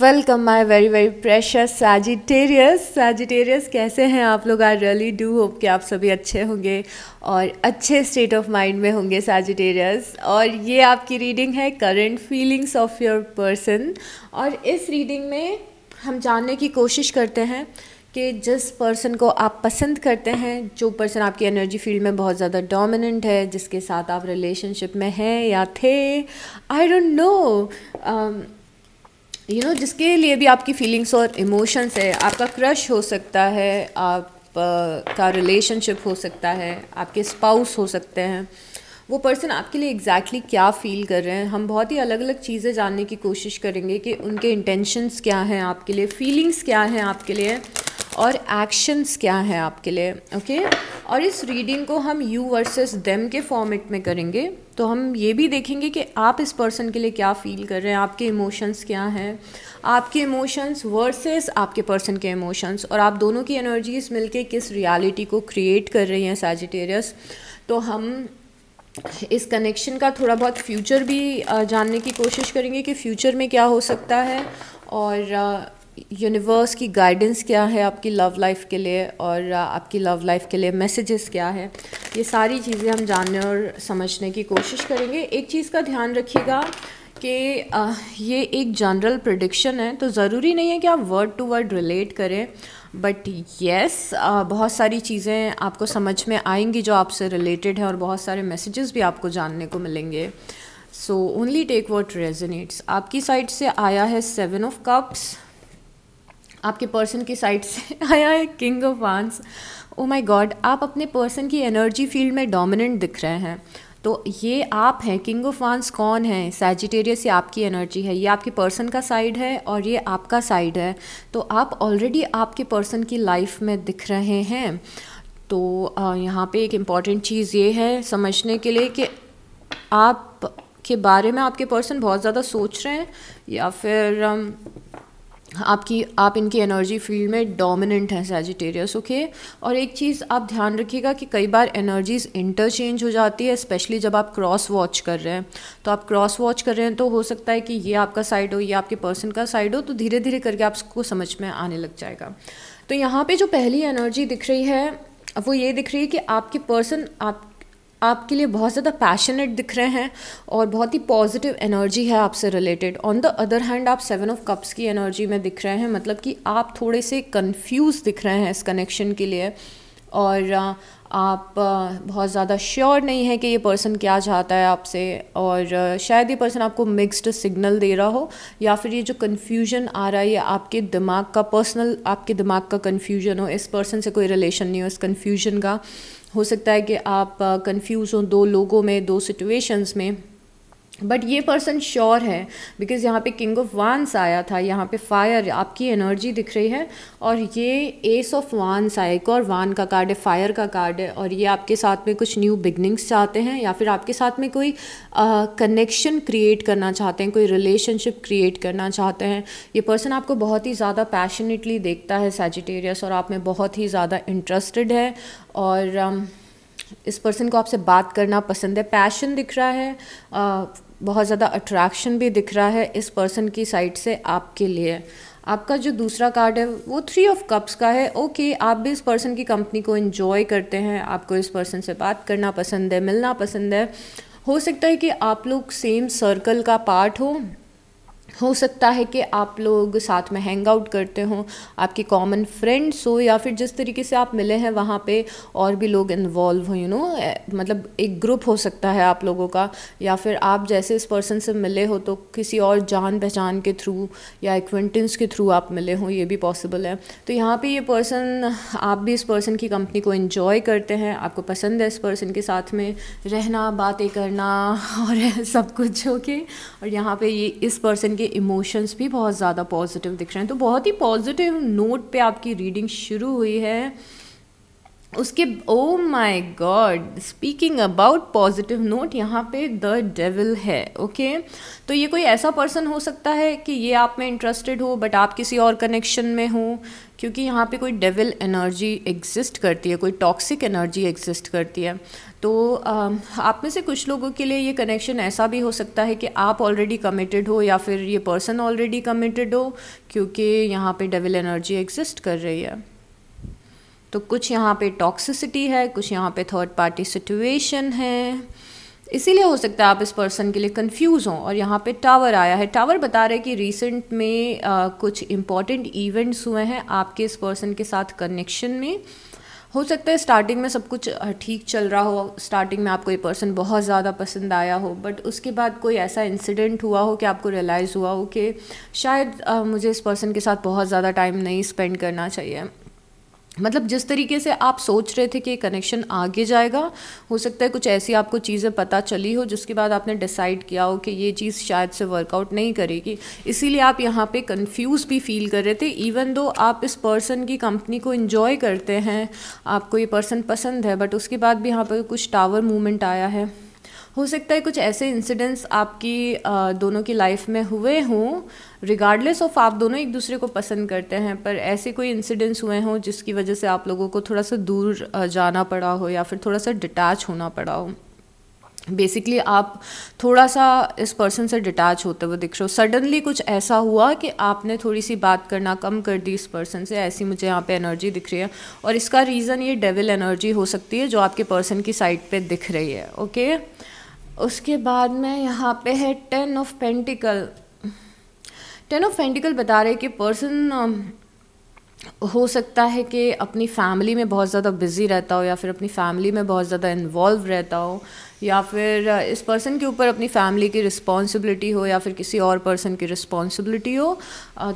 Welcome my very very precious Sagittarius Sagittarius कैसे हैं आप लोग आई रियली डू होप कि आप सभी अच्छे होंगे और अच्छे स्टेट ऑफ माइंड में होंगे सैजिटेरियस और ये आपकी रीडिंग है current feelings of your person और इस रीडिंग में हम जानने की कोशिश करते हैं कि जिस पर्सन को आप पसंद करते हैं जो पर्सन आपकी एनर्जी फील्ड में बहुत ज़्यादा डोमिनेंट है जिसके साथ आप रिलेशनशिप में हैं या थे I don't know you you know know, जिसके लिए भी आपकी फीलिंग्स और इमोशंस है आपका क्रश हो सकता है आप आ, का रिलेशनशिप हो सकता है आपके स्पाउस हो सकते हैं वो पर्सन आपके लिए एग्जैक्टली exactly क्या फ़ील कर रहे हैं हम बहुत ही अलग अलग चीज़ें जानने की कोशिश करेंगे कि उनके इंटेंशंस क्या हैं आपके लिए फीलिंग्स क्या हैं आपके लिए और एक्शंस क्या हैं आपके लिए ओके okay? और इस रीडिंग को हम यू वर्सेस देम के फॉर्मेट में करेंगे तो हम ये भी देखेंगे कि आप इस पर्सन के लिए क्या फील कर रहे हैं आपके इमोशंस क्या हैं आपके इमोशंस वर्सेस आपके पर्सन के इमोशंस और आप दोनों की एनर्जीज मिलके किस रियलिटी को क्रिएट कर रही हैं सैजिटेरियस तो हम इस कनेक्शन का थोड़ा बहुत फ्यूचर भी जानने की कोशिश करेंगे कि फ्यूचर में क्या हो सकता है और यूनिवर्स की गाइडेंस क्या है आपकी लव लाइफ के लिए और uh, आपकी लव लाइफ के लिए मैसेजेस क्या है ये सारी चीज़ें हम जानने और समझने की कोशिश करेंगे एक चीज़ का ध्यान रखिएगा कि uh, ये एक जनरल प्रडिक्शन है तो ज़रूरी नहीं है कि आप वर्ड टू वर्ड रिलेट करें बट येस yes, uh, बहुत सारी चीज़ें आपको समझ में आएंगी जो आपसे रिलेटेड हैं और बहुत सारे मैसेजेस भी आपको जानने को मिलेंगे so only take what resonates आपकी साइड से आया है सेवन ऑफ कप्स आपके पर्सन की साइड से आया है किंग ऑफ वांस ओ माय गॉड आप अपने पर्सन की एनर्जी फील्ड में डोमिनेंट दिख रहे हैं तो ये आप हैं किंग ऑफ वांस कौन है सैजिटेरियस ये आपकी एनर्जी है ये आपके पर्सन का साइड है और ये आपका साइड है तो आप ऑलरेडी आपके पर्सन की लाइफ में दिख रहे हैं तो यहाँ पे एक इम्पॉर्टेंट चीज़ ये है समझने के लिए कि आप के बारे में आपके पर्सन बहुत ज़्यादा सोच रहे हैं या फिर आपकी आप इनकी एनर्जी फील्ड में डोमिनेंट हैं सेजिटेरियस ओके और एक चीज़ आप ध्यान रखिएगा कि कई बार एनर्जीज इंटरचेंज हो जाती है स्पेशली जब आप क्रॉस वॉच कर रहे हैं तो आप क्रॉस वॉच कर रहे हैं तो हो सकता है कि ये आपका साइड हो ये आपके पर्सन का साइड हो तो धीरे धीरे करके आपको समझ में आने लग जाएगा तो यहाँ पर जो पहली एनर्जी दिख रही है वो ये दिख रही है कि आपके पर्सन आप आपके लिए बहुत ज़्यादा पैशनेट दिख रहे हैं और बहुत ही पॉजिटिव एनर्जी है आपसे related on the other hand आप सेवन ऑफ कप्स की एनर्जी में दिख रहे हैं मतलब कि आप थोड़े से कंफ्यूज दिख रहे हैं इस कनेक्शन के लिए और आप बहुत ज़्यादा श्योर नहीं है कि ये पर्सन क्या चाहता है आपसे और शायद ये पर्सन आपको मिक्स्ड सिग्नल दे रहा हो या फिर ये जो कन्फ्यूजन आ रहा है ये आपके दिमाग का पर्सनल आपके दिमाग का कन्फ्यूजन हो इस पर्सन से कोई रिलेशन नहीं हो इस कन्फ्यूजन का हो सकता है कि आप कंफ्यूज हों दो लोगों में दो सिचुएशंस में बट ये पर्सन श्योर है बिकॉज यहाँ पे किंग ऑफ वांस आया था यहाँ पे फायर आपकी एनर्जी दिख रही है और ये एस ऑफ वांस आए एक और वान का कार्ड है फायर का कार्ड है और ये आपके साथ में कुछ न्यू बिगनिंग्स चाहते हैं या फिर आपके साथ में कोई कनेक्शन क्रिएट करना चाहते हैं कोई रिलेशनशिप क्रिएट करना चाहते हैं ये पर्सन आपको बहुत ही ज़्यादा पैशनेटली देखता है सेजिटेरियस और आप में बहुत ही ज़्यादा इंटरेस्टेड है और um, इस पर्सन को आपसे बात करना पसंद है पैशन दिख रहा है uh, बहुत ज़्यादा अट्रैक्शन भी दिख रहा है इस पर्सन की साइड से आपके लिए आपका जो दूसरा कार्ड है वो थ्री ऑफ कप्स का है ओके okay, आप भी इस पर्सन की कंपनी को इन्जॉय करते हैं आपको इस पर्सन से बात करना पसंद है मिलना पसंद है हो सकता है कि आप लोग सेम सर्कल का पार्ट हो हो सकता है कि आप लोग साथ में हैंग आउट करते हों आपके कॉमन फ्रेंड्स हो या फिर जिस तरीके से आप मिले हैं वहाँ पे और भी लोग इन्वॉल्व हो यू नो मतलब एक ग्रुप हो सकता है आप लोगों का या फिर आप जैसे इस पर्सन से मिले हो तो किसी और जान पहचान के थ्रू या एक्वेंटेंस के थ्रू आप मिले हों ये भी पॉसिबल है तो यहाँ पर ये पर्सन आप भी इस पर्सन की कंपनी को इन्जॉय करते हैं आपको पसंद है इस पर्सन के साथ में रहना बातें करना और सब कुछ ओके और यहाँ पर ये इस पर्सन की इमोशंस भी बहुत ज़्यादा पॉजिटिव दिख रहे हैं तो बहुत ही पॉजिटिव नोट पे आपकी रीडिंग शुरू हुई है उसके oh my God speaking about positive note यहाँ पे द डेविल है ओके okay? तो ये कोई ऐसा पर्सन हो सकता है कि ये आप में इंटरेस्टेड हो बट आप किसी और कनेक्शन में हो क्योंकि यहाँ पे कोई डेविल एनर्जी एग्जिस्ट करती है कोई टॉक्सिक एनर्जी एग्जिस्ट करती है तो आप में से कुछ लोगों के लिए ये कनेक्शन ऐसा भी हो सकता है कि आप ऑलरेडी कमिटेड हो या फिर ये पर्सन ऑलरेडी कमिटेड हो क्योंकि यहाँ पे डेविल एनर्जी एग्जिस्ट कर रही है तो कुछ यहाँ पे टॉक्सिसिटी है कुछ यहाँ पे थर्ड पार्टी सिचुएशन है इसीलिए हो सकता है आप इस पर्सन के लिए कंफ्यूज हों और यहाँ पे टावर आया है टावर बता रहे हैं कि रिसेंट में आ, कुछ इम्पॉर्टेंट इवेंट्स हुए हैं आपके इस पर्सन के साथ कनेक्शन में हो सकता है स्टार्टिंग में सब कुछ ठीक चल रहा हो स्टार्टिंग में आपको ये पर्सन बहुत ज़्यादा पसंद आया हो बट उसके बाद कोई ऐसा इंसिडेंट हुआ हो कि आपको रियलाइज़ हुआ हो कि शायद आ, मुझे इस पर्सन के साथ बहुत ज़्यादा टाइम नहीं स्पेंड करना चाहिए मतलब जिस तरीके से आप सोच रहे थे कि कनेक्शन आगे जाएगा हो सकता है कुछ ऐसी आपको चीज़ें पता चली हो जिसके बाद आपने डिसाइड किया हो कि ये चीज़ शायद से वर्कआउट नहीं करेगी इसीलिए आप यहाँ पे कंफ्यूज भी फील कर रहे थे इवन दो आप इस पर्सन की कंपनी को इन्जॉय करते हैं आपको ये पर्सन पसंद है बट उसके बाद भी यहाँ पर कुछ टावर मूवमेंट आया है हो सकता है कुछ ऐसे इंसिडेंट्स आपकी दोनों की लाइफ में हुए हों रिगार्डलेस ऑफ आप दोनों एक दूसरे को पसंद करते हैं पर ऐसे कोई इंसिडेंट्स हुए हों जिसकी वजह से आप लोगों को थोड़ा सा दूर जाना पड़ा हो या फिर थोड़ा सा डिटैच होना पड़ा हो बेसिकली आप थोड़ा सा इस पर्सन से डिटैच होते हुए दिख रहे हो सडनली कुछ ऐसा हुआ कि आपने थोड़ी सी बात करना कम कर दी इस पर्सन से ऐसी मुझे यहाँ पे एनर्जी दिख रही है और इसका रीज़न ये डेविल एनर्जी हो सकती है जो आपके पर्सन की साइड पे दिख रही है ओके okay? उसके बाद में यहाँ पे है ten of pentacles ten of pentacles बता रहे कि पर्सन हो सकता है कि अपनी फैमिली में बहुत ज़्यादा बिज़ी रहता हो या फिर अपनी फैमिली में बहुत ज़्यादा इन्वॉल्व रहता हो या फिर इस पर्सन के ऊपर अपनी फैमिली की रिस्पॉन्सिबिलिटी हो या फिर किसी और पर्सन की रिस्पॉन्सिबिलिटी हो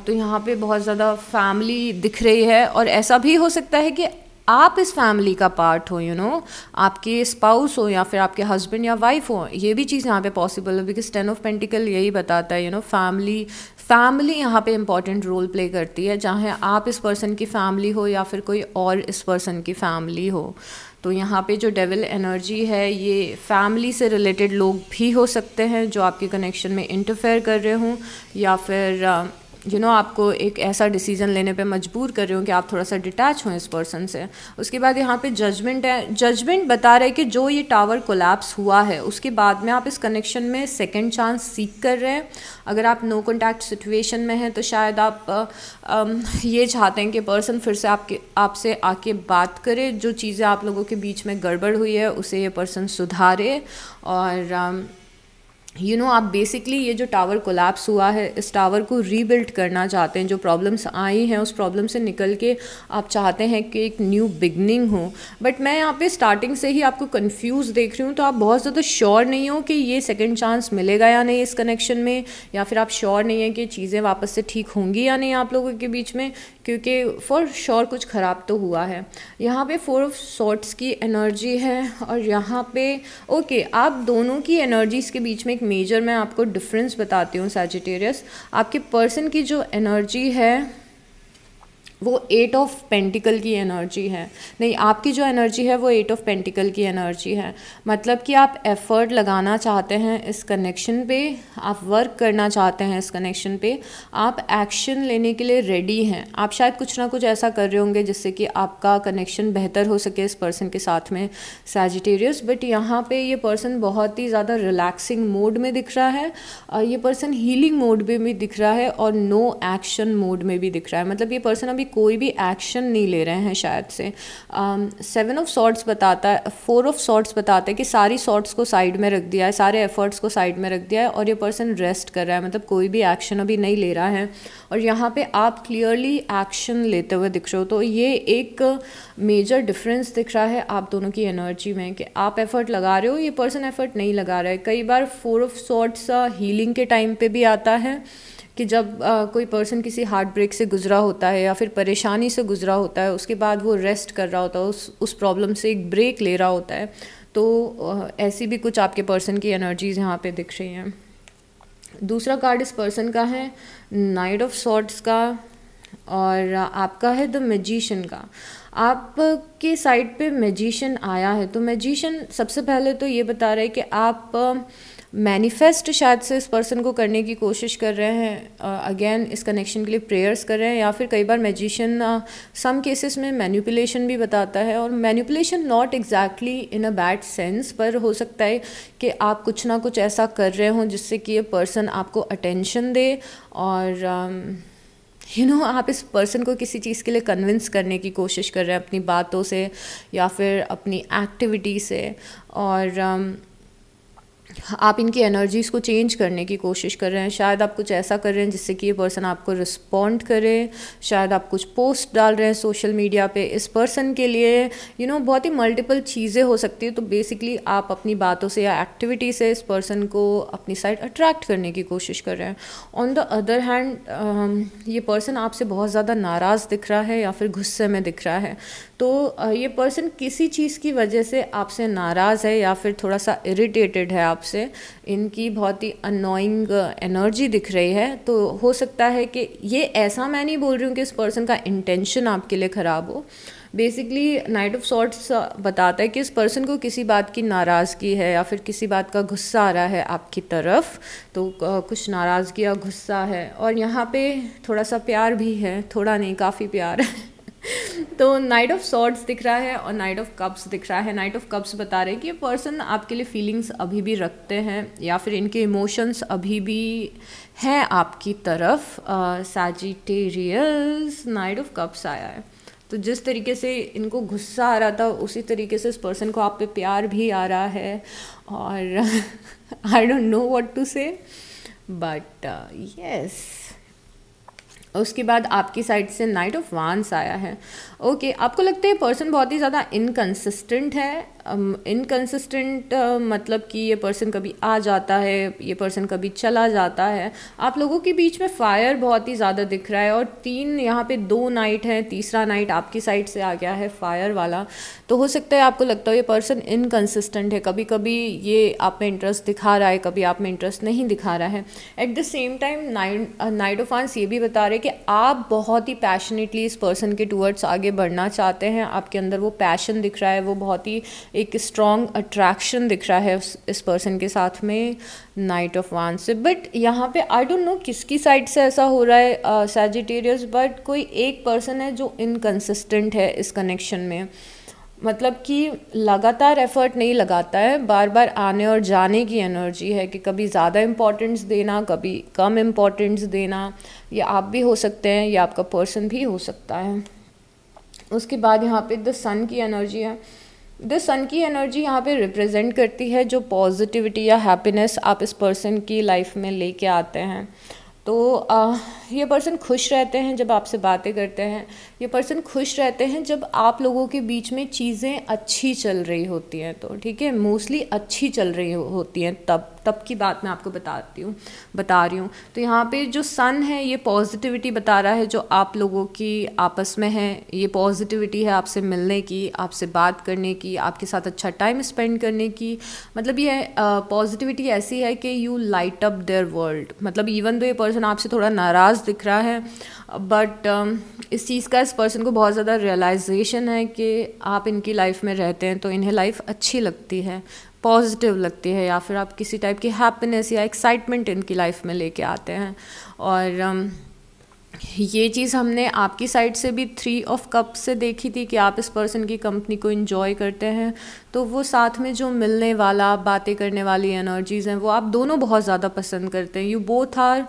तो यहाँ पे बहुत ज़्यादा फैमिली दिख रही है और ऐसा भी हो सकता है कि आप इस फैमिली का पार्ट हो यू you नो know? आपके स्पाउस हो या फिर आपके हस्बैंड या वाइफ हो ये भी चीज़ यहाँ पे पॉसिबल है बिकॉज टेन ऑफ पेंटिकल यही बताता है यू नो फैमिली फैमिली यहाँ पे इम्पॉर्टेंट रोल प्ले करती है चाहे आप इस पर्सन की फैमिली हो या फिर कोई और इस पर्सन की फैमिली हो तो यहाँ पे जो डेविल एनर्जी है ये फैमिली से रिलेटेड लोग भी हो सकते हैं जो आपके कनेक्शन में इंटरफेयर कर रहे हों या फिर यू you नो know, आपको एक ऐसा डिसीजन लेने पे मजबूर कर रहे हो कि आप थोड़ा सा डिटैच हों इस पर्सन से उसके बाद यहाँ पे जजमेंट है जजमेंट बता रहे हैं कि जो ये टावर कोलैप्स हुआ है उसके बाद में आप इस कनेक्शन में सेकेंड चांस सीख कर रहे हैं अगर आप नो कॉन्टैक्ट सिचुएशन में हैं तो शायद आप आ, आ, ये चाहते हैं कि पर्सन फिर से आपके आपसे आके बात करे जो चीज़ें आप लोगों के बीच में गड़बड़ हुई है उसे ये पर्सन सुधारे और आ, यू you नो know, आप बेसिकली ये जो टावर कोलैप्स हुआ है इस टावर को रीबिल्ड करना चाहते हैं जो प्रॉब्लम्स आई हैं उस प्रॉब्लम से निकल के आप चाहते हैं कि एक न्यू बिगनिंग हो बट मैं यहाँ पे स्टार्टिंग से ही आपको कंफ्यूज देख रही हूँ तो आप बहुत ज़्यादा श्योर नहीं हो कि ये सेकंड चांस मिलेगा या नहीं इस कनेक्शन में या फिर आप श्योर नहीं है कि चीज़ें वापस से ठीक होंगी या नहीं आप लोगों के बीच में क्योंकि फॉर श्योर कुछ ख़राब तो हुआ है यहाँ पे फोर ऑफ शॉर्ट्स की एनर्जी है और यहाँ पे ओके आप दोनों की एनर्जीज़ के बीच में एक मेजर मैं आपको डिफरेंस बताती हूँ सैजिटेरियस आपके पर्सन की जो एनर्जी है वो एट ऑफ पेंटिकल की एनर्जी है नहीं आपकी जो एनर्जी है वो एट ऑफ पेंटिकल की एनर्जी है मतलब कि आप एफर्ट लगाना चाहते हैं इस कनेक्शन पे आप वर्क करना चाहते हैं इस कनेक्शन पे आप एक्शन लेने के लिए रेडी हैं आप शायद कुछ ना कुछ ऐसा कर रहे होंगे जिससे कि आपका कनेक्शन बेहतर हो सके इस पर्सन के साथ में सैजिटेरियस बट यहाँ पे ये पर्सन बहुत ही ज़्यादा रिलैक्सिंग मोड में दिख रहा है ये पर्सन हीलिंग मोड में भी दिख रहा है और नो एक्शन मोड में भी दिख रहा है मतलब ये पर्सन अभी कोई भी एक्शन नहीं ले रहे हैं शायद से सेवन ऑफ सॉर्ट्स बताता है फोर ऑफ सॉर्ट्स बताता है कि सारी सॉर्ट्स को साइड में रख दिया है सारे एफर्ट्स को साइड में रख दिया है और ये पर्सन रेस्ट कर रहा है मतलब कोई भी एक्शन अभी नहीं ले रहा है और यहाँ पे आप क्लियरली एक्शन लेते हुए दिख रहे हो तो ये एक मेजर डिफरेंस दिख रहा है आप दोनों की एनर्जी में कि आप एफर्ट लगा रहे हो ये पर्सन एफर्ट नहीं लगा रहा है कई बार फोर ऑफ सॉर्ट्स हीलिंग के टाइम पे भी आता है कि जब आ, कोई पर्सन किसी हार्ट ब्रेक से गुजरा होता है या फिर परेशानी से गुजरा होता है उसके बाद वो रेस्ट कर रहा होता है उस उस प्रॉब्लम से एक ब्रेक ले रहा होता है तो ऐसी भी कुछ आपके पर्सन की एनर्जीज यहाँ पे दिख रही हैं दूसरा कार्ड इस पर्सन का है नाइट ऑफ शॉर्ट्स का और आपका है द मैजिशियन का आपके साइड पे मैजिशियन आया है तो मैजिशियन सबसे पहले तो ये बता रहे हैं कि आप मैनिफेस्ट शायद से इस पर्सन को करने की कोशिश कर रहे हैं अगेन इस कनेक्शन के लिए प्रेयर्स कर रहे हैं या फिर कई बार मैजिशियन सम केसेस में मैन्यूपलेशन भी बताता है और manipulation not exactly in a bad sense पर हो सकता है कि आप कुछ ना कुछ ऐसा कर रहे हों जिससे कि ये पर्सन आपको अटेंशन दे और um, you you know know, आप इस पर्सन को किसी चीज़ के लिए कन्विंस करने की कोशिश कर रहे हैं अपनी बातों से या फिर अपनी एक्टिविटी से और um, आप इनकी एनर्जीज़ को चेंज करने की कोशिश कर रहे हैं शायद आप कुछ ऐसा कर रहे हैं जिससे कि ये पर्सन आपको रिस्पॉन्ड करे शायद आप कुछ पोस्ट डाल रहे हैं सोशल मीडिया पे इस पर्सन के लिए यू you नो know, बहुत ही मल्टीपल चीज़ें हो सकती है तो बेसिकली आप अपनी बातों से या एक्टिविटी से इस पर्सन को अपनी साइड अट्रैक्ट करने की कोशिश कर रहे हैं ऑन द अदर हैंड ये पर्सन आपसे बहुत ज़्यादा नाराज़ दिख रहा है या फिर गुस्से में दिख रहा है तो ये पर्सन किसी चीज़ की वजह से आपसे नाराज़ है या फिर थोड़ा सा इरिटेटेड है आपसे इनकी बहुत ही अनोइंग एनर्जी दिख रही है तो हो सकता है कि ये ऐसा मैं नहीं बोल रही हूँ कि इस पर्सन का इंटेंशन आपके लिए ख़राब हो बेसिकली नाइट ऑफ सॉर्ट्स बताता है कि इस पर्सन को किसी बात की नाराज़गी है या फिर किसी बात का गुस्सा आ रहा है आपकी तरफ तो कुछ नाराज़गी या गुस्सा है और यहाँ पे थोड़ा सा प्यार भी है थोड़ा नहीं काफ़ी प्यार है तो नाइट ऑफ सॉर्ड्स दिख रहा है और नाइट ऑफ कप्स दिख रहा है नाइट ऑफ कप्स बता रहे हैं कि ये पर्सन आपके लिए फीलिंग्स अभी भी रखते हैं या फिर इनके इमोशंस अभी भी हैं आपकी तरफ सैजिटेरियस नाइट ऑफ कप्स आया है तो जिस तरीके से इनको गुस्सा आ रहा था उसी तरीके से इस पर्सन को आप पे प्यार भी आ रहा है और I don't know what to say but yes उसके बाद आपकी साइड से नाइट ऑफ वांस आया है ओके okay, आपको लगता है पर्सन बहुत ही ज़्यादा इनकन्सिस्टेंट है इनकन्सिस्टेंट um, uh, मतलब कि ये पर्सन कभी आ जाता है ये पर्सन कभी चला जाता है आप लोगों के बीच में फायर बहुत ही ज़्यादा दिख रहा है और तीन यहाँ पे दो नाइट है तीसरा नाइट आपकी साइड से आ गया है फायर वाला तो हो सकता है आपको लगता हो ये पर्सन इनकन्सिस्टेंट है कभी कभी ये आप में इंटरेस्ट दिखा रहा है कभी आप में इंटरेस्ट नहीं दिखा रहा है at the same time knight knight of wands ये भी बता रहे कि आप बहुत ही पैशनेटली इस पर्सन के टूवर्ड्स आगे बढ़ना चाहते हैं आपके अंदर वो पैशन दिख रहा है वो बहुत ही एक स्ट्रॉन्ग अट्रैक्शन दिख रहा है उस इस पर्सन के साथ में नाइट ऑफ वान से बट यहाँ पे आई डोंट नो किसकी साइड से ऐसा हो रहा है सेजिटेरियस uh, बट कोई एक पर्सन है जो इनकन्सिस्टेंट है इस कनेक्शन में मतलब कि लगातार एफर्ट नहीं लगाता है बार बार आने और जाने की एनर्जी है कि कभी ज़्यादा इम्पोर्टेंस देना कभी कम इम्पोर्टेंस देना या आप भी हो सकते हैं या आपका पर्सन भी हो सकता है उसके बाद यहाँ पे द सन की एनर्जी है द सन की एनर्जी यहाँ पे रिप्रेजेंट करती है जो पॉजिटिविटी या हैप्पीनेस आप इस पर्सन की लाइफ में लेके आते हैं तो आ, ये पर्सन खुश रहते हैं जब आपसे बातें करते हैं ये पर्सन खुश रहते हैं जब आप लोगों के बीच में चीज़ें अच्छी चल रही होती हैं तो ठीक है मोस्टली अच्छी चल रही होती हैं तब तब की बात मैं आपको बताती हूँ बता रही हूँ तो यहाँ पे जो सन है ये पॉजिटिविटी बता रहा है जो आप लोगों की आपस में है ये पॉजिटिविटी है आपसे मिलने की आपसे बात करने की आपके साथ अच्छा टाइम स्पेंड करने की मतलब ये पॉजिटिविटी ऐसी है कि you light up their world मतलब इवन दो ये पर्सन आपसे थोड़ा नाराज़ दिख रहा है बट uh, इस चीज़ का इस पर्सन को बहुत ज़्यादा रियलाइजेशन है कि आप इनकी लाइफ में रहते हैं तो इन्हें लाइफ अच्छी लगती है पॉजिटिव लगती है या फिर आप किसी टाइप की हैप्पीनेस या एक्साइटमेंट इनकी लाइफ में लेके आते हैं और um, ये चीज़ हमने आपकी साइड से भी थ्री ऑफ कप से देखी थी कि आप इस पर्सन की कंपनी को इन्जॉय करते हैं तो वो साथ में जो मिलने वाला बातें करने वाली एनर्जीज़ हैं वो आप दोनों बहुत ज़्यादा पसंद करते हैं you both are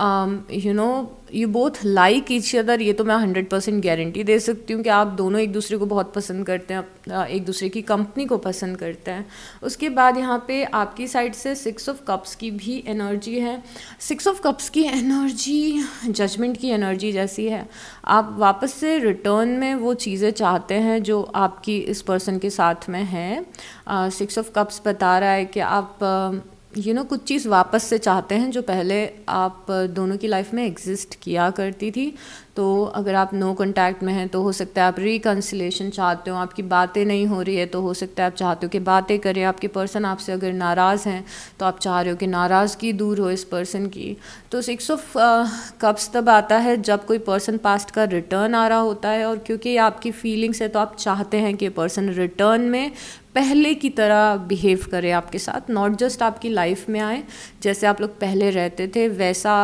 you know you both like each other ये तो मैं हंड्रेड परसेंट गारंटी दे सकती हूँ कि आप दोनों एक दूसरे को बहुत पसंद करते हैं एक दूसरे की कंपनी को पसंद करते हैं उसके बाद यहाँ पे आपकी साइड से सिक्स ऑफ कप्स की भी एनर्जी है सिक्स ऑफ कप्स की एनर्जी जजमेंट की एनर्जी जैसी है आप वापस से रिटर्न में वो चीज़ें चाहते हैं जो आपकी इस पर्सन के साथ में हैं सिक्स ऑफ कप्स बता रहा है कि आप यू you नो know, कुछ चीज़ वापस से चाहते हैं जो पहले आप दोनों की लाइफ में एग्जिस्ट किया करती थी तो अगर आप नो कॉन्टैक्ट में हैं तो हो सकता है आप रिकन्सिलेशन चाहते हो आपकी बातें नहीं हो रही है तो हो सकता है आप चाहते हो कि बातें करें आपके पर्सन आपसे अगर नाराज़ हैं तो आप चाह रहे हो कि नाराज़गी दूर हो इस पर्सन की तो सिक्स ऑफ कप्स तब आता है जब कोई पर्सन पास्ट का रिटर्न आ रहा होता है और क्योंकि आपकी फीलिंग्स है तो आप चाहते हैं कि पर्सन रिटर्न में पहले की तरह बिहेव करे आपके साथ नॉट जस्ट आपकी लाइफ में आए जैसे आप लोग पहले रहते थे वैसा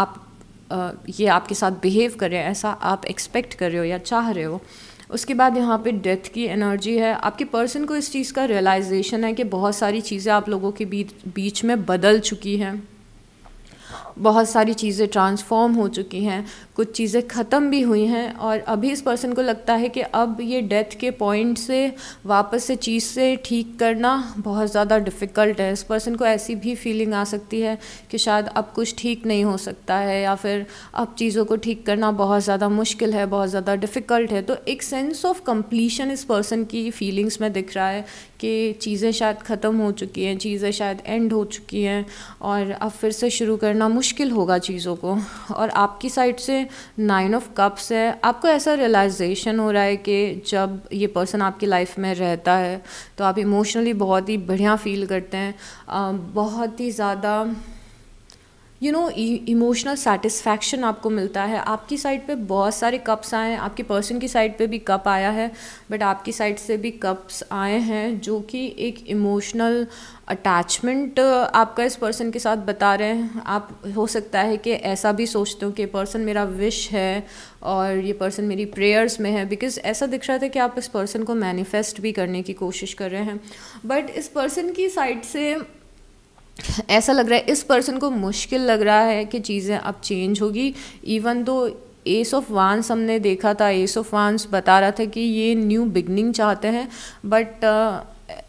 आप ये आपके साथ बिहेव करें ऐसा आप एक्सपेक्ट कर रहे हो या चाह रहे हो उसके बाद यहाँ पे डेथ की एनर्जी है आपके पर्सन को इस चीज़ का रियलाइजेशन है कि बहुत सारी चीज़ें आप लोगों के बीच बीच में बदल चुकी हैं बहुत सारी चीज़ें ट्रांसफॉर्म हो चुकी हैं कुछ चीज़ें ख़त्म भी हुई हैं और अभी इस पर्सन को लगता है कि अब ये डेथ के पॉइंट से वापस से चीज़ से ठीक करना बहुत ज़्यादा डिफ़िकल्ट है इस पर्सन को ऐसी भी फीलिंग आ सकती है कि शायद अब कुछ ठीक नहीं हो सकता है या फिर अब चीज़ों को ठीक करना बहुत ज़्यादा मुश्किल है बहुत ज़्यादा डिफ़िकल्ट है तो एक सेंस ऑफ कम्प्लीशन इस पर्सन की फीलिंग्स में दिख रहा है कि चीज़ें शायद ख़त्म हो चुकी हैं चीज़ें शायद एंड हो चुकी हैं और अब फिर से शुरू करना मुश्किल मुश्किल होगा चीज़ों को और आपकी साइड से नाइन ऑफ कप्स है आपको ऐसा रियलाइजेशन हो रहा है कि जब ये पर्सन आपकी लाइफ में रहता है तो आप इमोशनली बहुत ही बढ़िया फील करते हैं बहुत ही ज़्यादा यू नो इमोशनल सेटिस्फैक्शन आपको मिलता है आपकी साइड पे बहुत सारे कप्स आए हैं आपके पर्सन की साइड पे भी कप आया है बट आपकी साइड से भी कप्स आए हैं जो कि एक इमोशनल अटैचमेंट uh, आपका इस पर्सन के साथ बता रहे हैं आप हो सकता है कि ऐसा भी सोचते हो कि पर्सन मेरा विश है और ये पर्सन मेरी प्रेयर्स में है बिकॉज ऐसा दिख रहा था कि आप इस पर्सन को मैनिफेस्ट भी करने की कोशिश कर रहे हैं बट इस पर्सन की साइड से ऐसा लग रहा है इस पर्सन को मुश्किल लग रहा है कि चीज़ें अब चेंज होगी इवन तो एस ऑफ वांस हमने देखा था एस ऑफ वांस बता रहा था कि ये न्यू बिगनिंग चाहते हैं but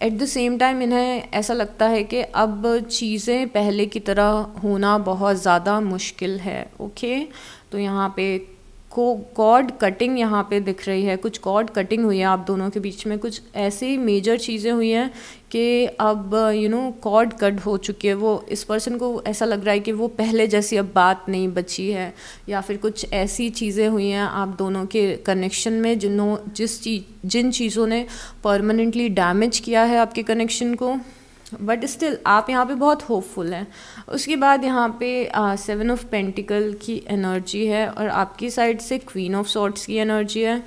at the same time इन्हें ऐसा लगता है कि अब चीज़ें पहले की तरह होना बहुत ज़्यादा मुश्किल है ओके okay? तो यहाँ पे आपको कॉर्ड कटिंग यहाँ पे दिख रही है कुछ कॉर्ड कटिंग हुई है आप दोनों के बीच में कुछ ऐसी मेजर चीज़ें हुई हैं कि अब यू नो कॉर्ड कट हो चुकी है वो इस पर्सन को ऐसा लग रहा है कि वो पहले जैसी अब बात नहीं बची है या फिर कुछ ऐसी चीज़ें हुई हैं आप दोनों के कनेक्शन में जिन्हों जिस चीज जिन चीज़ों ने परमानेंटली डैमेज किया है आपके कनेक्शन को बट स्टिल आप यहाँ पे बहुत होपफुल हैं उसके बाद यहाँ पे सेवन ऑफ पेंटिकल की एनर्जी है और आपकी साइड से क्वीन ऑफ सॉर्ट्स की एनर्जी है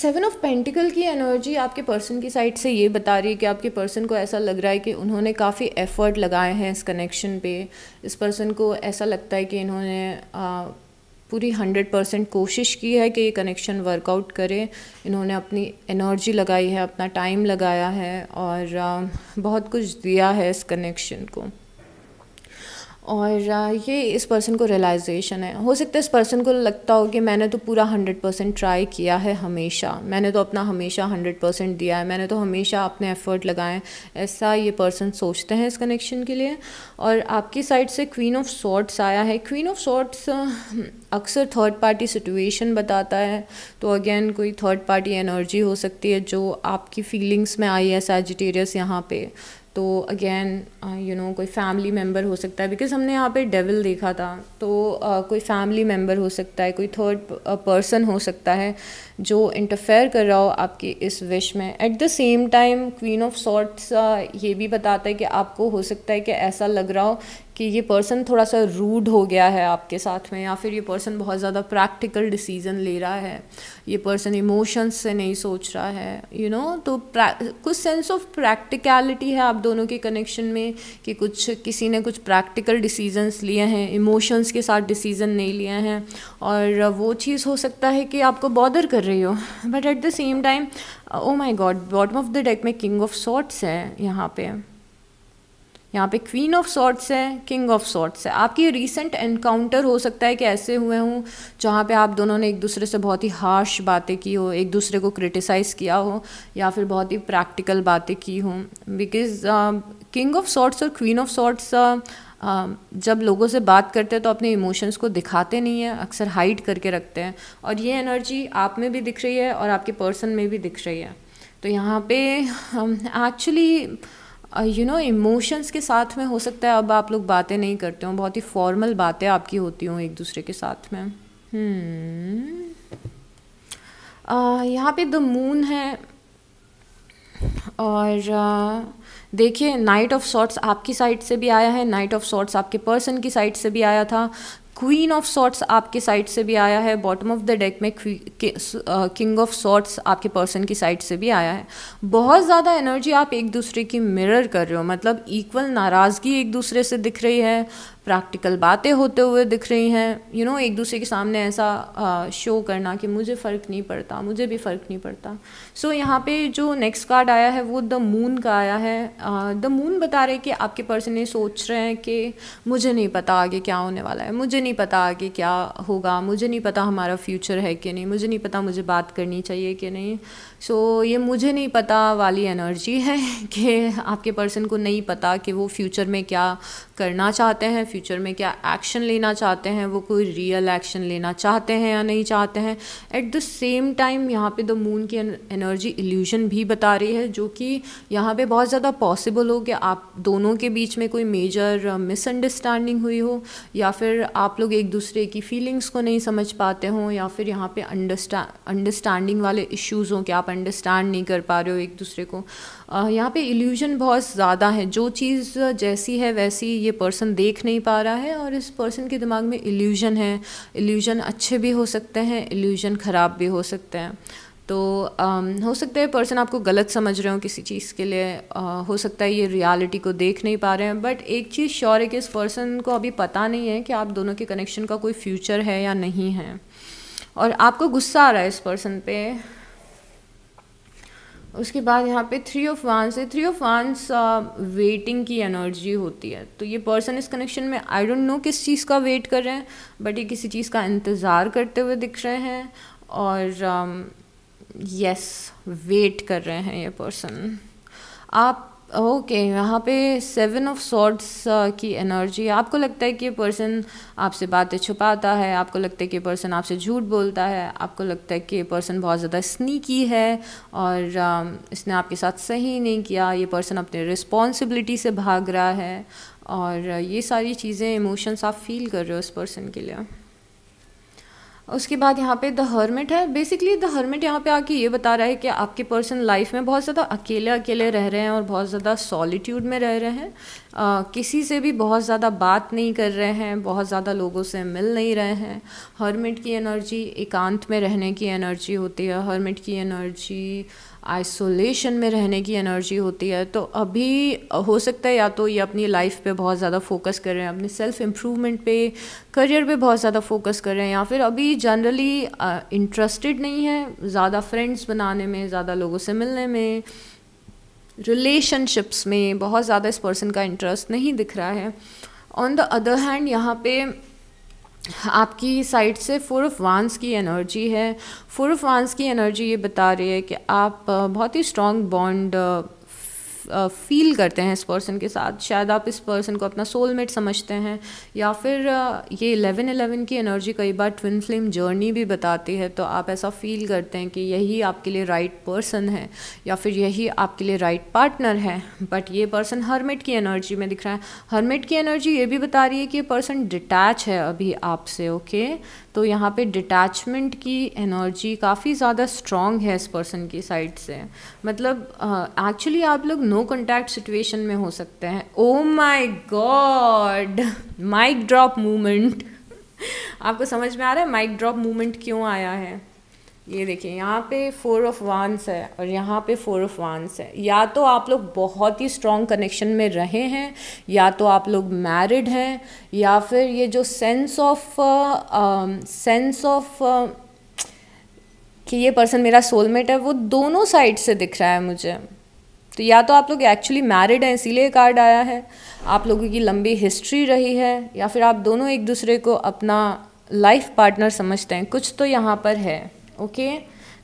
सेवन ऑफ पेंटिकल की एनर्जी आपके पर्सन की साइड से ये बता रही है कि आपके पर्सन को ऐसा लग रहा है कि उन्होंने काफ़ी एफर्ट लगाए हैं इस कनेक्शन पे इस पर्सन को ऐसा लगता है कि इन्होंने uh, पूरी हंड्रेड परसेंट कोशिश की है कि ये कनेक्शन वर्कआउट करें इन्होंने अपनी एनर्जी लगाई है अपना टाइम लगाया है और बहुत कुछ दिया है इस कनेक्शन को और ये इस पर्सन को रियलाइजेशन है हो सकता है इस पर्सन को लगता हो कि मैंने तो पूरा हंड्रेड परसेंट ट्राई किया है हमेशा मैंने तो अपना हमेशा हंड्रेड परसेंट दिया है मैंने तो हमेशा अपने एफ़र्ट लगाए ऐसा ये पर्सन सोचते हैं इस कनेक्शन के लिए और आपकी साइड से क्वीन ऑफ सॉर्ट्स आया है क्वीन ऑफ सॉर्ट्स अक्सर थर्ड पार्टी सिचुएशन बताता है तो अगेन कोई थर्ड पार्टी एनर्जी हो सकती है जो आपकी फीलिंग्स में आई है सैजिटेरियस यहाँ पे तो अगेन यू नो कोई फैमिली मेम्बर हो सकता है बिकॉज हमने यहाँ पे डेविल देखा था तो uh, कोई फैमिली मेम्बर हो सकता है कोई थर्ड पर्सन uh, हो सकता है जो इंटरफेयर कर रहा हो आपकी इस विश में at the same time queen of swords ये भी बताता है कि आपको हो सकता है कि ऐसा लग रहा हो कि ये पर्सन थोड़ा सा रूड हो गया है आपके साथ में या फिर ये पर्सन बहुत ज़्यादा प्रैक्टिकल डिसीज़न ले रहा है ये पर्सन इमोशंस से नहीं सोच रहा है यू you नो know? तो कुछ सेंस ऑफ प्रैक्टिकलिटी है आप दोनों के कनेक्शन में कि कुछ किसी ने कुछ प्रैक्टिकल डिसीजंस लिए हैं इमोशंस के साथ डिसीज़न नहीं लिए हैं और वो चीज़ हो सकता है कि आपको बॉदर कर रही हो but at the same time oh my God bottom of the deck में किंग ऑफ सॉट्स है यहाँ पर यहाँ पे क्वीन ऑफ सॉर्ट्स है किंग ऑफ सॉर्ट्स है आपकी रिसेंट एनकाउंटर हो सकता है कि ऐसे हुए हों जहाँ पे आप दोनों ने एक दूसरे से बहुत ही हार्श बातें की हो एक दूसरे को क्रिटिसाइज़ किया हो या फिर बहुत ही प्रैक्टिकल बातें की हों बिकॉज किंग ऑफ सॉर्ट्स और क्वीन ऑफ सॉर्ट्स जब लोगों से बात करते हैं तो अपने इमोशंस को दिखाते नहीं हैं अक्सर हाइड करके रखते हैं और ये एनर्जी आप में भी दिख रही है और आपके पर्सन में भी दिख रही है तो यहाँ पे actually um, you know emotions के साथ में हो सकता है अब आप लोग बातें नहीं करते हो बहुत ही फॉर्मल बातें आपकी होती हों एक दूसरे के साथ में hmm. uh, यहाँ पे द मून है और uh, देखिए नाइट ऑफ सॉर्ट्स आपकी साइड से भी आया है नाइट ऑफ सॉर्ट्स आपके पर्सन की साइड से भी आया था क्वीन ऑफ सॉर्ट्स आपके साइड से भी आया है बॉटम ऑफ द डेक में किंग ऑफ सॉर्ट्स आपके पर्सन की साइड से भी आया है बहुत ज़्यादा एनर्जी आप एक दूसरे की मिरर कर रहे हो मतलब इक्वल नाराज़गी एक दूसरे से दिख रही है प्रैक्टिकल बातें होते हुए दिख रही हैं यू नो एक दूसरे के सामने ऐसा आ, शो करना कि मुझे फ़र्क नहीं पड़ता मुझे भी फ़र्क नहीं पड़ता सो so, यहाँ पे जो नेक्स्ट कार्ड आया है वो द मून का आया है द मून बता रहे कि आपके पर्सन ये सोच रहे हैं कि मुझे नहीं पता आगे क्या होने वाला है मुझे नहीं पता आगे क्या होगा मुझे नहीं पता हमारा फ्यूचर है कि नहीं मुझे नहीं पता मुझे बात करनी चाहिए कि नहीं सो so, ये मुझे नहीं पता वाली एनर्जी है कि आपके पर्सन को नहीं पता कि वो फ्यूचर में क्या करना चाहते हैं फ्यूचर में क्या एक्शन लेना चाहते हैं वो कोई रियल एक्शन लेना चाहते हैं या नहीं चाहते हैं एट द सेम टाइम यहाँ पे द मून की एनर्जी इल्यूजन भी बता रही है जो कि यहाँ पे बहुत ज़्यादा पॉसिबल हो कि आप दोनों के बीच में कोई मेजर मिसअंडरस्टैंडिंग uh, हुई हो या फिर आप लोग एक दूसरे की फीलिंग्स को नहीं समझ पाते हों या फिर यहाँ पे अंडरस्टैंडिंग वाले इश्यूज़ हों कि आप अंडरस्टैंड नहीं कर पा रहे हो एक दूसरे को यहाँ पे इल्यूजन बहुत ज़्यादा है जो चीज़ जैसी है वैसी ये पर्सन देख नहीं पा रहा है और इस पर्सन के दिमाग में इल्यूजन है इल्यूजन अच्छे भी हो सकते हैं इल्यूजन ख़राब भी हो सकते हैं तो हो सकता है पर्सन आपको गलत समझ रहे हो किसी चीज़ के लिए आ, हो सकता है ये रियलिटी को देख नहीं पा रहे हैं बट एक चीज़ श्योर है कि इस पर्सन को अभी पता नहीं है कि आप दोनों के कनेक्शन का कोई फ्यूचर है या नहीं है और आपको गुस्सा आ रहा है इस पर्सन पे उसके बाद यहाँ पे थ्री ऑफ वांस है थ्री ऑफ वांस वेटिंग की एनर्जी होती है तो ये पर्सन इस कनेक्शन में आई डोंट नो किस चीज़ का वेट कर रहे हैं बट ये किसी चीज़ का इंतज़ार करते हुए दिख रहे हैं और यस um, वेट yes, कर रहे हैं ये पर्सन आप ओके okay, यहाँ पे सेवन ऑफ सॉर्ट्स की एनर्जी आपको लगता है कि पर्सन आपसे बातें छुपाता है आपको लगता है कि पर्सन आपसे झूठ बोलता है आपको लगता है कि पर्सन बहुत ज़्यादा स्नीकी है और um, इसने आपके साथ सही नहीं किया ये पर्सन अपने रिस्पॉन्सिबिलिटी से भाग रहा है और uh, ये सारी चीज़ें इमोशंस आप फील कर रहे हो उस पर्सन के लिए उसके बाद यहाँ पे द हर्मिट है बेसिकली द हर्मिट यहाँ पे आके ये बता रहा है कि आपके पर्सन लाइफ में बहुत ज़्यादा अकेले अकेले रह रहे हैं और बहुत ज़्यादा सॉलिट्यूड में रह रहे हैं आ, किसी से भी बहुत ज़्यादा बात नहीं कर रहे हैं बहुत ज़्यादा लोगों से मिल नहीं रहे हैं हर्मिट की एनर्जी एकांत में रहने की एनर्जी होती है हर्मिट की एनर्जी आइसोलेशन में रहने की एनर्जी होती है तो अभी हो सकता है या तो ये अपनी लाइफ पे बहुत ज़्यादा फोकस कर रहे हैं अपने सेल्फ इम्प्रूवमेंट पे करियर पे बहुत ज़्यादा फोकस कर रहे हैं या फिर अभी जनरली इंटरेस्टेड uh, नहीं है ज़्यादा फ्रेंड्स बनाने में ज़्यादा लोगों से मिलने में रिलेशनशिप्स में बहुत ज़्यादा इस पर्सन का इंटरेस्ट नहीं दिख रहा है ऑन द अदर हैंड यहाँ पे आपकी साइड से फोर ऑफ वांस की एनर्जी है फोर ऑफ वांस की एनर्जी ये बता रही है कि आप बहुत ही स्ट्रॉन्ग बॉन्ड फील करते हैं इस पर्सन के साथ शायद आप इस पर्सन को अपना सोलमेट समझते हैं या फिर ये इलेवन एलेवन की एनर्जी कई बार ट्विन फ्लेम जर्नी भी बताती है तो आप ऐसा फील करते हैं कि यही आपके लिए राइट पर्सन है या फिर यही आपके लिए राइट पार्टनर है बट ये पर्सन हर्मिट की एनर्जी में दिख रहा है हर्मिट की एनर्जी ये भी बता रही है कि ये पर्सन डिटैच है अभी आपसे ओके okay? तो यहाँ पे डिटैचमेंट की एनर्जी काफ़ी ज़्यादा स्ट्रॉन्ग है इस पर्सन की साइड से मतलब एक्चुअली uh, आप लोग नो कॉन्टैक्ट सिचुएशन में हो सकते हैं oh my God mic drop movement आपको समझ में आ रहा है माइक ड्रॉप मूवमेंट क्यों आया है ये देखिए यहाँ पे फोर ऑफ वांस है और यहाँ पे फोर ऑफ वांस है या तो आप लोग बहुत ही स्ट्रॉन्ग कनेक्शन में रहे हैं या तो आप लोग मैरिड हैं या फिर ये जो सेंस ऑफ सेंस ऑफ कि ये पर्सन मेरा सोलमेट है वो दोनों साइड से दिख रहा है मुझे तो या तो आप लोग एक्चुअली मैरिड हैं इसीलिए कार्ड आया है आप लोगों की लंबी हिस्ट्री रही है या फिर आप दोनों एक दूसरे को अपना लाइफ पार्टनर समझते हैं कुछ तो यहाँ पर है ओके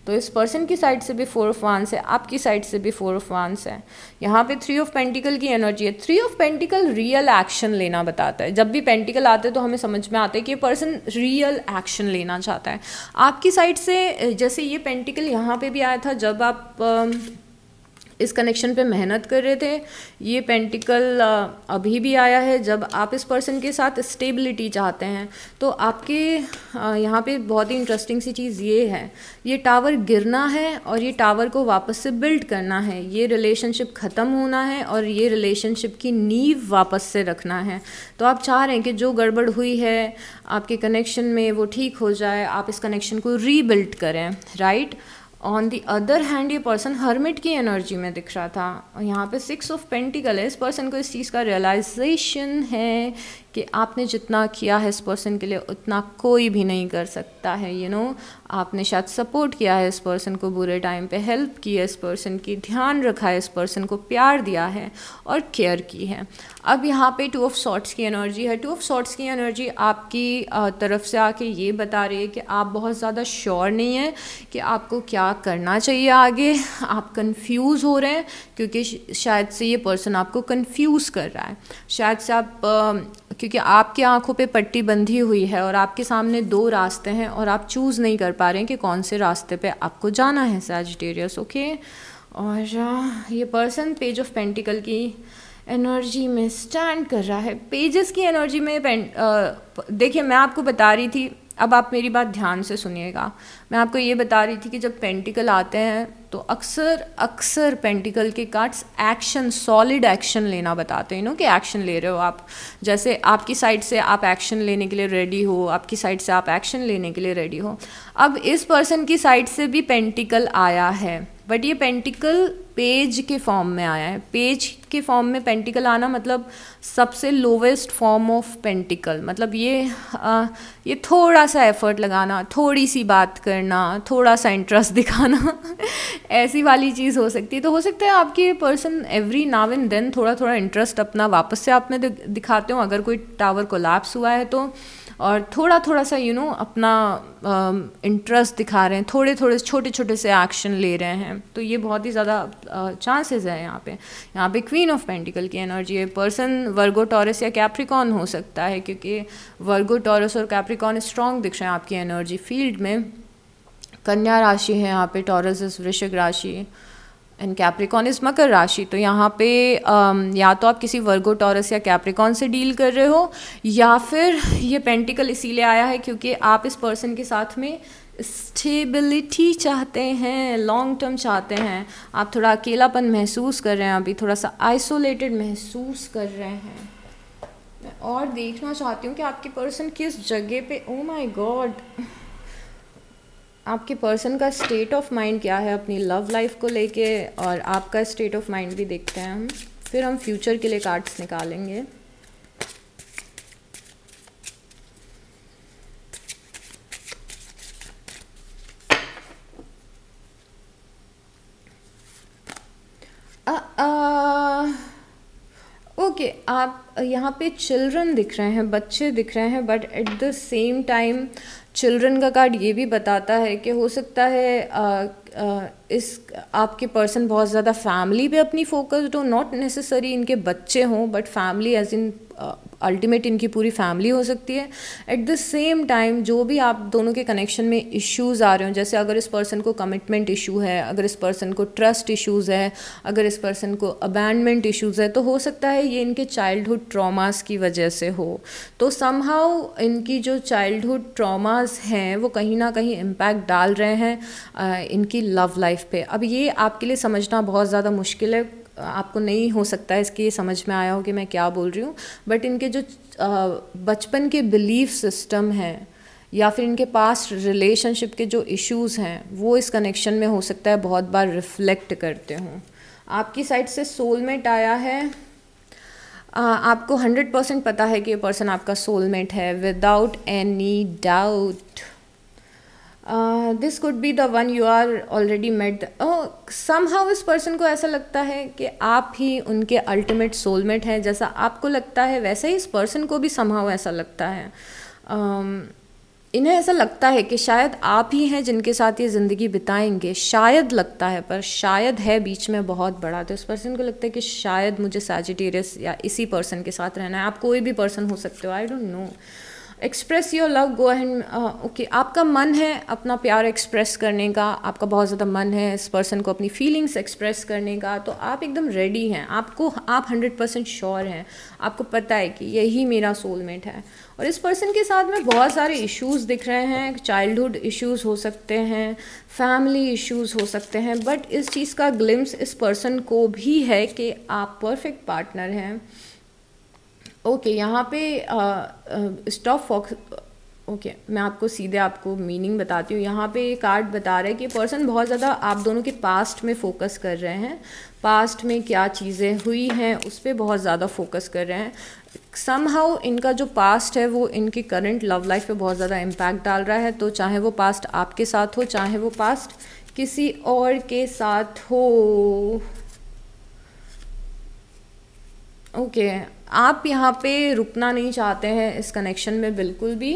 तो इस पर्सन की साइड से भी फोर ऑफ वांस है आपकी साइड से भी फोर ऑफ वांस है यहाँ पे थ्री ऑफ पेंटिकल की एनर्जी है three of pentacle real action लेना बताता है जब भी पेंटिकल आते हैं तो हमें समझ में आता है कि ये पर्सन रियल एक्शन लेना चाहता है आपकी साइड से जैसे ये पेंटिकल यहाँ पे भी आया था जब आप इस कनेक्शन पे मेहनत कर रहे थे ये पेंटिकल अभी भी आया है जब आप इस पर्सन के साथ स्टेबिलिटी चाहते हैं तो आपके यहाँ पे बहुत ही इंटरेस्टिंग सी चीज़ ये है ये टावर गिरना है और ये टावर को वापस से बिल्ड करना है ये रिलेशनशिप ख़त्म होना है और ये रिलेशनशिप की नींव वापस से रखना है तो आप चाह रहे हैं कि जो गड़बड़ हुई है आपके कनेक्शन में वो ठीक हो जाए आप इस कनेक्शन को रीबिल्ड करें right right? On the other hand ये पर्सन हर्मिट की एनर्जी में दिख रहा था और यहाँ पे सिक्स ऑफ पेंटिकल है इस पर्सन को इस चीज़ का रियलाइजेशन है कि आपने जितना किया है इस पर्सन के लिए उतना कोई भी नहीं कर सकता है यू you नो know? आपने शायद सपोर्ट किया है इस पर्सन को बुरे टाइम पे हेल्प की है इस पर्सन की ध्यान रखा है इस पर्सन को प्यार दिया है और केयर की है अब यहाँ पे टू ऑफ शॉर्ट्स की एनर्जी है टू ऑफ शॉर्ट्स की एनर्जी आपकी तरफ से आके ये बता रही है कि आप बहुत ज़्यादा श्योर नहीं है कि आपको क्या करना चाहिए आगे आप कन्फ्यूज़ हो रहे हैं क्योंकि शायद से ये पर्सन आपको कन्फ्यूज़ कर रहा है शायद से आप क्योंकि आपकी आंखों पे पट्टी बंधी हुई है और आपके सामने दो रास्ते हैं और आप चूज़ नहीं कर पा रहे हैं कि कौन से रास्ते पे आपको जाना है सैजिटेरियस ओके और uh, ये पर्सन पेज ऑफ पेंटिकल की एनर्जी में स्टैंड कर रहा है पेजेस की एनर्जी में uh, देखिए मैं आपको बता रही थी अब आप मेरी बात ध्यान से सुनिएगा मैं आपको ये बता रही थी कि जब पेंटिकल आते हैं तो अक्सर अक्सर पेंटिकल के कार्ड्स एक्शन सॉलिड एक्शन लेना बताते हैं नो कि एक्शन ले रहे हो आप जैसे आपकी साइड से आप एक्शन लेने के लिए रेडी हो आपकी साइड से आप एक्शन लेने के लिए रेडी हो अब इस पर्सन की साइड से भी पेंटिकल आया है बट ये पेंटिकल पेज के फॉर्म में आया है पेज के फॉर्म में पेंटिकल आना मतलब सबसे लोवेस्ट फॉर्म ऑफ पेंटिकल मतलब ये आ, ये थोड़ा सा एफर्ट लगाना थोड़ी सी बात करना थोड़ा सा इंटरेस्ट दिखाना ऐसी वाली चीज़ हो सकती है तो हो सकता है आपकी person every now and then थोड़ा थोड़ा इंटरेस्ट अपना वापस से आप में दिखाते हो अगर कोई टावर कोलैप्स हुआ है तो और थोड़ा थोड़ा सा यू you नो know, अपना इंटरेस्ट um, दिखा रहे हैं थोड़े थोड़े छोटे छोटे से एक्शन ले रहे हैं तो ये बहुत ही ज़्यादा चांसेस uh, है यहाँ पे यहाँ पे क्वीन ऑफ पेंटिकल की एनर्जी है पर्सन वर्गो टॉरस या कैप्रिकॉन हो सकता है क्योंकि वर्गो टॉरस और कैप्रिकॉन स्ट्रॉन्ग दिख रहे हैं आपकी एनर्जी फील्ड में कन्या राशि है यहाँ पे टॉरस वृश्चिक राशि एंड कैप्रिकॉन इज़ मकर राशि तो यहाँ पे um, या तो आप किसी वर्गो टॉरस या कैप्रिकॉन से डील कर रहे हो या फिर ये पेंटिकल इसीलिए आया है क्योंकि आप इस पर्सन के साथ में स्टेबिलिटी चाहते हैं लॉन्ग टर्म चाहते हैं आप थोड़ा अकेलापन महसूस कर रहे हैं अभी थोड़ा सा आइसोलेटेड महसूस कर रहे हैं और देखना चाहती हूँ कि आपकी पर्सन किस जगह पे ओ माय गॉड आपके पर्सन का स्टेट ऑफ माइंड क्या है अपनी लव लाइफ को लेके और आपका स्टेट ऑफ माइंड भी देखते हैं हम फिर हम फ्यूचर के लिए कार्ड्स निकालेंगे ओके okay, आप यहाँ पे चिल्ड्रन दिख रहे हैं बच्चे दिख रहे हैं but at the same time children का कार्ड ये भी बताता है कि हो सकता है इस आपके पर्सन बहुत ज़्यादा फैमिली पे अपनी फोकस्ड हो नॉट नेसेसरी इनके बच्चे हों but family as in ultimate इनकी पूरी फैमिली हो सकती है एट द सेम टाइम जो भी आप दोनों के कनेक्शन में इश्यूज आ रहे हो जैसे अगर इस पर्सन को कमिटमेंट इशू है अगर इस पर्सन को ट्रस्ट इश्यूज है अगर इस पर्सन को अबैंडमेंट इश्यूज है तो हो सकता है ये इनके चाइल्डहुड ट्रॉमास की वजह से हो तो समहाउ इनकी जो चाइल्डहुड ट्रॉमास हैं वो कहीं ना कहीं इम्पैक्ट डाल रहे हैं इनकी लव लाइफ पे अब ये आपके लिए समझना बहुत ज़्यादा मुश्किल है आपको नहीं हो सकता है इसके समझ में आया हो कि मैं क्या बोल रही हूँ बट इनके जो बचपन के बिलीफ सिस्टम हैं या फिर इनके पास रिलेशनशिप के जो इश्यूज हैं वो इस कनेक्शन में हो सकता है बहुत बार रिफ्लेक्ट करते हों आपकी साइड से सोलमेट आया है आपको हंड्रेड परसेंट पता है कि ये पर्सन आपका सोलमेट है without any doubt this could be the one you are already met somehow इस पर्सन को ऐसा लगता है कि आप ही उनके अल्टीमेट सोलमेट हैं जैसा आपको लगता है वैसे ही इस पर्सन को भी somehow ऐसा लगता है um, इन्हें ऐसा लगता है कि शायद आप ही हैं जिनके साथ ये ज़िंदगी बिताएंगे शायद लगता है पर शायद है बीच में बहुत बड़ा तो इस पर्सन को लगता है कि शायद मुझे सैजिटेरियस या इसी पर्सन के साथ रहना है आप कोई भी पर्सन हो सकते हो I don't know express your love go and okay आपका मन है अपना प्यार एक्सप्रेस करने का आपका बहुत ज़्यादा मन है इस पर्सन को अपनी फीलिंग्स एक्सप्रेस करने का तो आप एकदम रेडी हैं आपको आप हंड्रेड परसेंट श्योर हैं आपको पता है कि यही मेरा सोलमेट है और इस पर्सन के साथ में बहुत सारे इश्यूज़ दिख रहे हैं चाइल्डहुड इश्यूज़ हो सकते हैं फैमिली इश्यूज़ हो सकते हैं बट इस चीज़ का ग्लिम्स इस पर्सन को भी है कि आप परफेक्ट पार्टनर हैं ओके okay, यहाँ पे स्टॉप फॉक्स ओके मैं आपको सीधे आपको मीनिंग बताती हूँ यहाँ पे ये कार्ड बता रहा है कि पर्सन बहुत ज़्यादा आप दोनों के पास्ट में फोकस कर रहे हैं पास्ट में क्या चीज़ें हुई हैं उस पर बहुत ज़्यादा फोकस कर रहे हैं सम हाउ इनका जो पास्ट है वो इनके करंट लव लाइफ पे बहुत ज़्यादा इम्पैक्ट डाल रहा है तो चाहे वो पास्ट आपके साथ हो चाहे वो पास्ट किसी और के साथ हो ओके आप यहाँ पे रुकना नहीं चाहते हैं इस कनेक्शन में बिल्कुल भी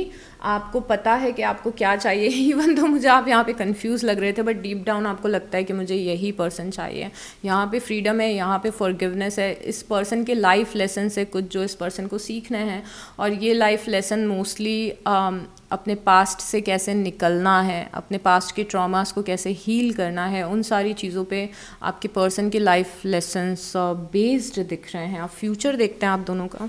आपको पता है कि आपको क्या चाहिए इवन तो मुझे आप यहाँ पे कंफ्यूज लग रहे थे बट डीप डाउन आपको लगता है कि मुझे यही पर्सन चाहिए यहाँ पे फ्रीडम है यहाँ पे फॉरगिवनेस है इस पर्सन के लाइफ लेसन है कुछ जो इस पर्सन को सीखने हैं और ये लाइफ लेसन मोस्टली अपने पास्ट से कैसे निकलना है अपने पास्ट के ट्रॉमास को कैसे हील करना है उन सारी चीज़ों पे आपके पर्सन के लाइफ लेसन्स बेस्ड दिख रहे हैं आप फ्यूचर देखते हैं आप दोनों का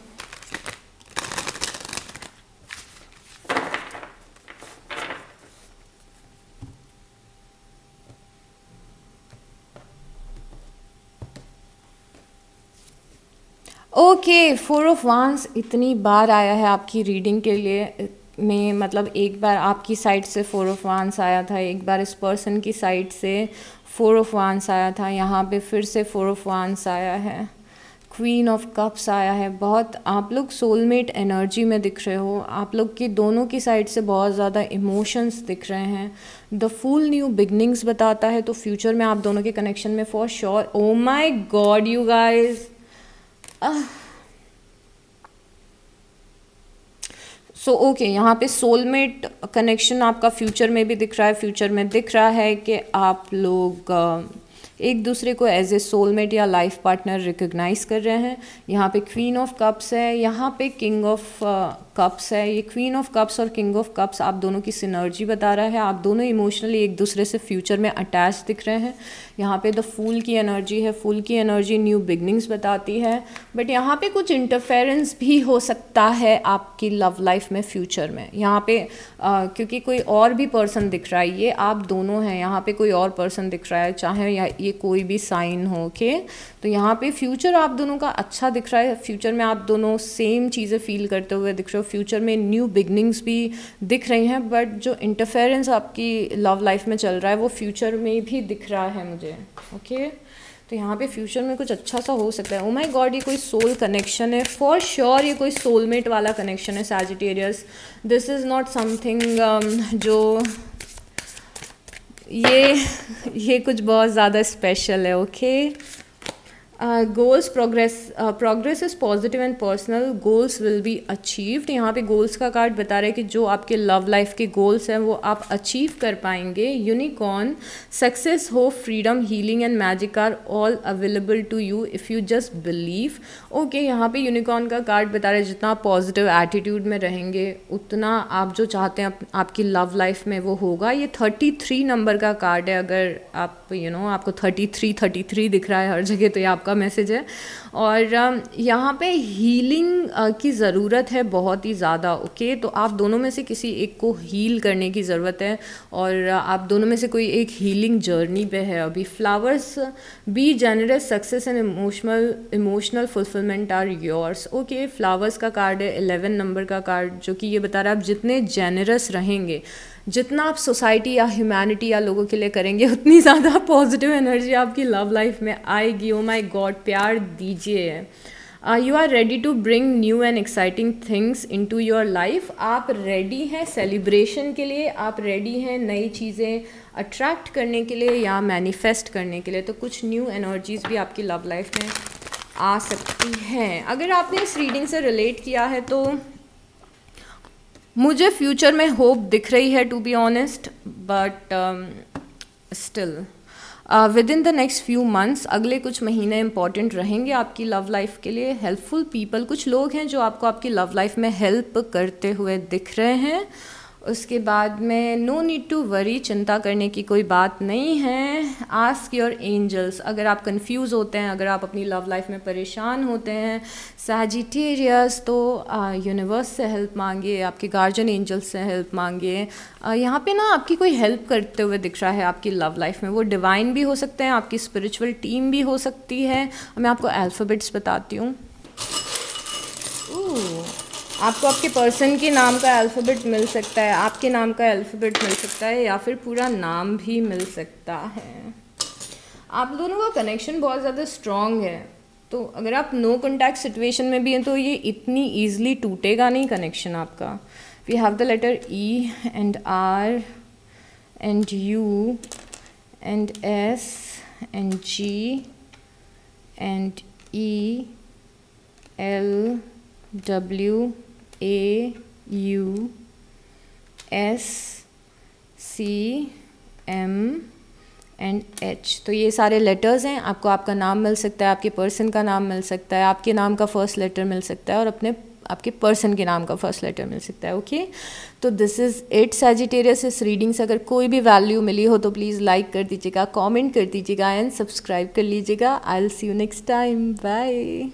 ओके फोर ऑफ वांस इतनी बार आया है आपकी रीडिंग के लिए में मतलब एक बार आपकी साइड से फोर ऑफ वांस आया था एक बार इस पर्सन की साइड से फोर ऑफ वांस आया था यहाँ पे फिर से फोर ऑफ वांस आया है क्वीन ऑफ कप्स आया है बहुत आप लोग सोलमेट एनर्जी में दिख रहे हो आप लोग की दोनों की साइड से बहुत ज़्यादा इमोशंस दिख रहे हैं द फुल न्यू बिगनिंग्स बताता है तो फ्यूचर में आप दोनों के कनेक्शन में for sure oh my God you guys so so, okay okay, यहाँ पे सोलमेट कनेक्शन आपका फ्यूचर में भी दिख रहा है फ्यूचर में दिख रहा है कि आप लोग एक दूसरे को एज ए सोलमेट या लाइफ पार्टनर रिकग्नाइज कर रहे हैं यहाँ पे क्वीन ऑफ कप्स है यहाँ पे किंग ऑफ कप्स है ये क्वीन ऑफ कप्स और किंग ऑफ कप्स आप दोनों की सिनर्जी बता रहा है आप दोनों इमोशनली एक दूसरे से फ्यूचर में अटैच दिख रहे हैं यहाँ पे द फूल की एनर्जी है फूल की एनर्जी न्यू बिगनिंग्स बताती है बट यहाँ पे कुछ इंटरफेरेंस भी हो सकता है आपकी लव लाइफ में फ्यूचर में यहाँ पे आ, क्योंकि कोई और भी पर्सन दिख रहा है ये आप दोनों हैं यहाँ पे कोई और पर्सन दिख रहा है चाहे या ये कोई भी साइन हो के तो यहाँ पे फ्यूचर आप दोनों का अच्छा दिख रहा है फ्यूचर में आप दोनों सेम चीज़ें फील करते हुए दिख रहे हो फ्यूचर में न्यू बिगनिंग्स भी दिख रही हैं बट जो इंटरफेरेंस आपकी लव लाइफ में चल रहा है वो फ्यूचर में भी दिख रहा है मुझे ओके तो यहाँ पे फ्यूचर में कुछ अच्छा सा हो सकता है ओ माई गॉड ये कोई सोल कनेक्शन है फॉर श्योर sure ये कोई सोलमेट वाला कनेक्शन है Sagittarius this is not something जो ये ये कुछ बहुत ज़्यादा स्पेशल है okay okay? Goals progress progress is positive and personal goals will be achieved यहाँ पे गोल्स का कार्ड बता रहा है कि जो आपके लव लाइफ के गोल्स हैं वो आप अचीव कर पाएंगे यूनिकॉर्न सक्सेस हो freedom healing and magic are all available to you if you just believe okay यहाँ पे यूनिकॉर्न का कार्ड बता रहे जितना पॉजिटिव एटीट्यूड में रहेंगे उतना आप जो चाहते हैं आपकी लव लाइफ में वो होगा ये थर्टी थ्री नंबर का कार्ड है अगर आप यू you नो know, आपको थर्टी थ्री थर्टी थ्री दिख रहा है हर जगह तो ये आप आपका मैसेज है और um, यहाँ पे हीलिंग uh, की ज़रूरत है बहुत ही ज़्यादा ओके तो आप दोनों में से किसी एक को हील करने की ज़रूरत है और uh, आप दोनों में से कोई एक हीलिंग जर्नी पे है अभी flowers be generous success and emotional emotional fulfilment are yours okay flowers का कार्ड है एलेवन नंबर का कार्ड जो कि ये बता रहा है आप जितने जेनरस रहेंगे जितना आप सोसाइटी या ह्यूमैनिटी या लोगों के लिए करेंगे उतनी ज़्यादा पॉजिटिव एनर्जी आपकी लव लाइफ में आएगी ओ माई गॉड प्यार दीजिए you are ready to bring new and exciting things into your life आप रेडी हैं सेलिब्रेशन के लिए आप रेडी हैं नई चीज़ें अट्रैक्ट करने के लिए या मैनिफेस्ट करने के लिए तो कुछ न्यू एनर्जीज़ भी आपकी लव लाइफ में आ सकती हैं अगर आपने इस रीडिंग से रिलेट किया है तो मुझे फ्यूचर में होप दिख रही है to be honest but still within the next few months अगले कुछ महीने इंपॉर्टेंट रहेंगे आपकी लव लाइफ के लिए हेल्पफुल पीपल कुछ लोग हैं जो आपको आपकी लव लाइफ में हेल्प करते हुए दिख रहे हैं उसके बाद में नो नीड टू वरी चिंता करने की कोई बात नहीं है आस्क योर एंजल्स अगर आप कंफ्यूज होते हैं अगर आप अपनी लव लाइफ में परेशान होते हैं सहजिटेरियस तो यूनिवर्स से हेल्प मांगिए आपके गार्जियन एंजल्स से हेल्प मांगिए यहाँ पे ना आपकी कोई हेल्प करते हुए दिख रहा है आपकी लव लाइफ में वो डिवाइन भी हो सकते हैं आपकी स्पिरिचुअल टीम भी हो सकती है मैं आपको अल्फ़ाबेट्स बताती हूँ आपको आपके पर्सन के नाम का अल्फ़ाबेट मिल सकता है आपके नाम का अल्फ़ाबेट मिल सकता है या फिर पूरा नाम भी मिल सकता है आप दोनों का कनेक्शन बहुत ज़्यादा स्ट्रॉन्ग है तो अगर आप नो कॉन्टैक्ट सिचुएशन में भी हैं तो ये इतनी ईजिली टूटेगा नहीं कनेक्शन आपका we have the letter E and R and U and S and G and E L W A U S C M and H तो ये सारे लेटर्स हैं आपको आपका नाम मिल सकता है आपके पर्सन का नाम मिल सकता है आपके नाम का फर्स्ट लेटर मिल सकता है और अपने आपके पर्सन के नाम का फर्स्ट लेटर मिल सकता है ओके तो दिस इज़ एट सेजिटेरियस इस रीडिंग्स अगर कोई भी वैल्यू मिली हो तो प्लीज़ लाइक कर दीजिएगा कॉमेंट कर दीजिएगा एंड सब्सक्राइब कर लीजिएगा I'll see you next time bye